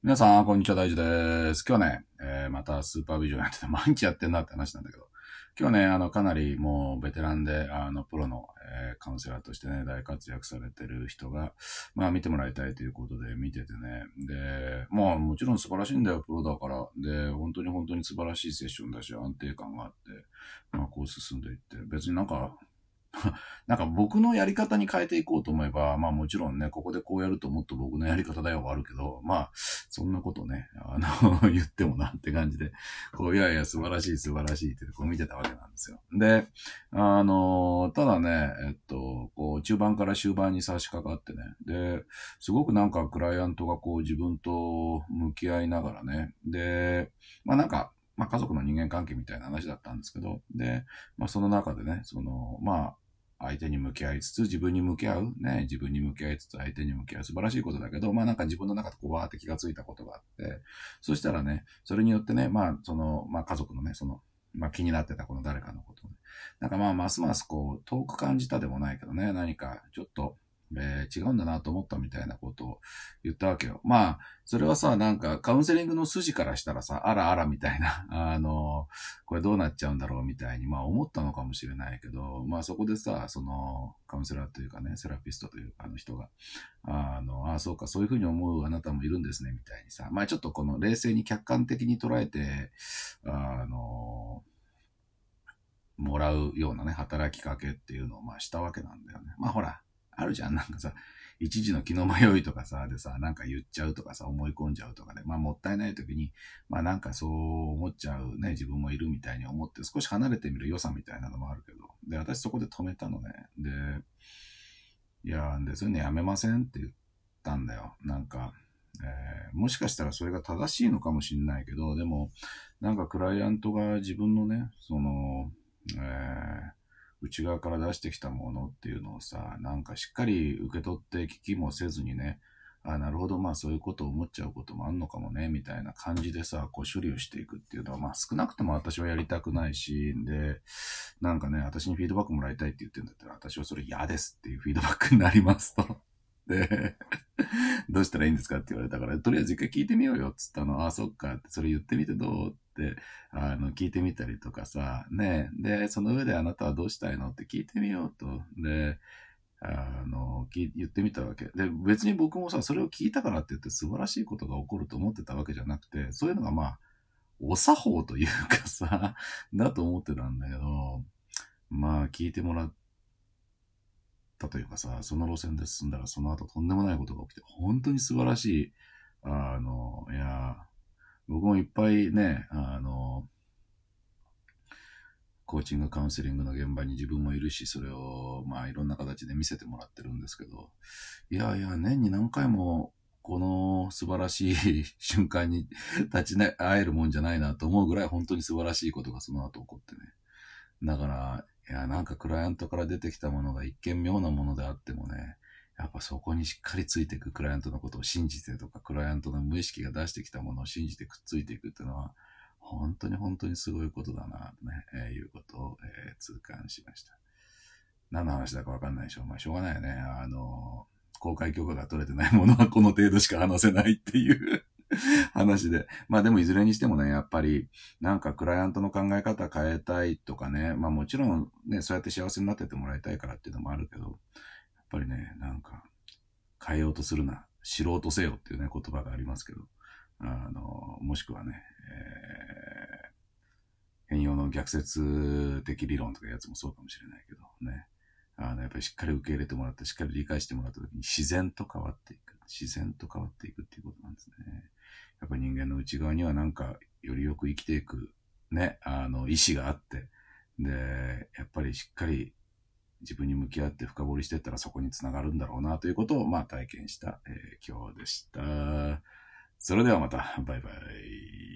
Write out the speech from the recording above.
皆さん、こんにちは、大地です。今日ね、えー、またスーパービジョンやってて、毎日やってんなって話なんだけど、今日ね、あの、かなりもうベテランで、あの、プロの、えー、カウンセラーとしてね、大活躍されてる人が、まあ、見てもらいたいということで見ててね、で、まあ、もちろん素晴らしいんだよ、プロだから。で、本当に本当に素晴らしいセッションだし、安定感があって、まあ、こう進んでいって、別になんか、なんか僕のやり方に変えていこうと思えば、まあもちろんね、ここでこうやるともっと僕のやり方だよはあるけど、まあ、そんなことね、あの 言ってもなって感じで、こう、いやいや、素晴らしい素晴らしいってこう見てたわけなんですよ。で、あの、ただね、えっと、こう、中盤から終盤に差し掛かってね、で、すごくなんかクライアントがこう自分と向き合いながらね、で、まあなんか、まあ、家族の人間関係みたいな話だったんですけど、で、まあ、その中でね、その、まあ、相手に向き合いつつ、自分に向き合う、ね、自分に向き合いつつ、相手に向き合う、素晴らしいことだけど、まあなんか自分の中でこうわーって気がついたことがあって、そしたらね、それによってね、まあ、その、まあ家族のね、その、まあ気になってたこの誰かのことね。なんかまあ、ますますこう、遠く感じたでもないけどね、何かちょっと、えー、違うんだなと思ったみたいなことを言ったわけよ。まあ、それはさ、なんかカウンセリングの筋からしたらさ、あらあらみたいな、あの、これどうなっちゃうんだろうみたいに、まあ思ったのかもしれないけど、まあそこでさ、その、カウンセラーというかね、セラピストというかの人が、あの、あそうか、そういうふうに思うあなたもいるんですね、みたいにさ、まあちょっとこの冷静に客観的に捉えて、あの、もらうようなね、働きかけっていうのをまあしたわけなんだよね。まあほら、あるじゃん。なんかさ、一時の気の迷いとかさ、でさ、なんか言っちゃうとかさ、思い込んじゃうとかで、まあもったいない時に、まあなんかそう思っちゃうね、自分もいるみたいに思って、少し離れてみる良さみたいなのもあるけど、で、私そこで止めたのね。で、いや、で、そういうのやめませんって言ったんだよ。なんか、えー、もしかしたらそれが正しいのかもしれないけど、でも、なんかクライアントが自分のね、その、えー内側から出してきたものっていうのをさ、なんかしっかり受け取って聞きもせずにね、あなるほど、まあそういうことを思っちゃうこともあんのかもね、みたいな感じでさ、こう処理をしていくっていうのは、まあ少なくとも私はやりたくないし、で、なんかね、私にフィードバックもらいたいって言ってるんだったら、私はそれ嫌ですっていうフィードバックになりますと。で、どうしたらいいんですかって言われたから、とりあえず一回聞いてみようよっつったの、あ、そっかって、それ言ってみてどう、あの、聞いてみたりとかさ、ね、で、その上であなたはどうしたいのって聞いてみようと。で、あの、言ってみたわけ。で、別に僕もさ、それを聞いたからって言って素晴らしいことが起こると思ってたわけじゃなくて、そういうのがまあ、お作法というかさ、だと思ってたんだけど、まあ、聞いてもらったというかさ、その路線で進んだら、その後とんでもないことが起きて、本当に素晴らしい、あの、いや、僕もいっぱいね、あの、コーチング、カウンセリングの現場に自分もいるし、それを、まあ、いろんな形で見せてもらってるんですけど、いやいや、年に何回も、この素晴らしい 瞬間に立ち会えるもんじゃないなと思うぐらい、本当に素晴らしいことがその後起こってね。だから、いや、なんかクライアントから出てきたものが一見妙なものであってもね、やっぱそこにしっかりついていくクライアントのことを信じてとか、クライアントの無意識が出してきたものを信じてくっついていくっていうのは、本当に本当にすごいことだな、とね、えー、いうことを、えー、痛感しました。何の話だかわかんないでしょう。まあ、しょうがないよね。あのー、公開許可が取れてないものは この程度しか話せないっていう 話で。まあでもいずれにしてもね、やっぱりなんかクライアントの考え方変えたいとかね、まあもちろんね、そうやって幸せになっててもらいたいからっていうのもあるけど、ぱりね、なんか、変えようとするな、知ろうとせよっていうね、言葉がありますけど、あの、もしくはね、えー、変容の逆説的理論とかやつもそうかもしれないけどね、あの、やっぱりしっかり受け入れてもらって、しっかり理解してもらった時に自然と変わっていく。自然と変わっていくっていうことなんですね。やっぱり人間の内側にはなんか、よりよく生きていく、ね、あの、意志があって、で、やっぱりしっかり自分に向き合って深掘りしていったらそこにつながるんだろうなということを、まあ体験した、えー、今日でした。それではまた、バイバイ。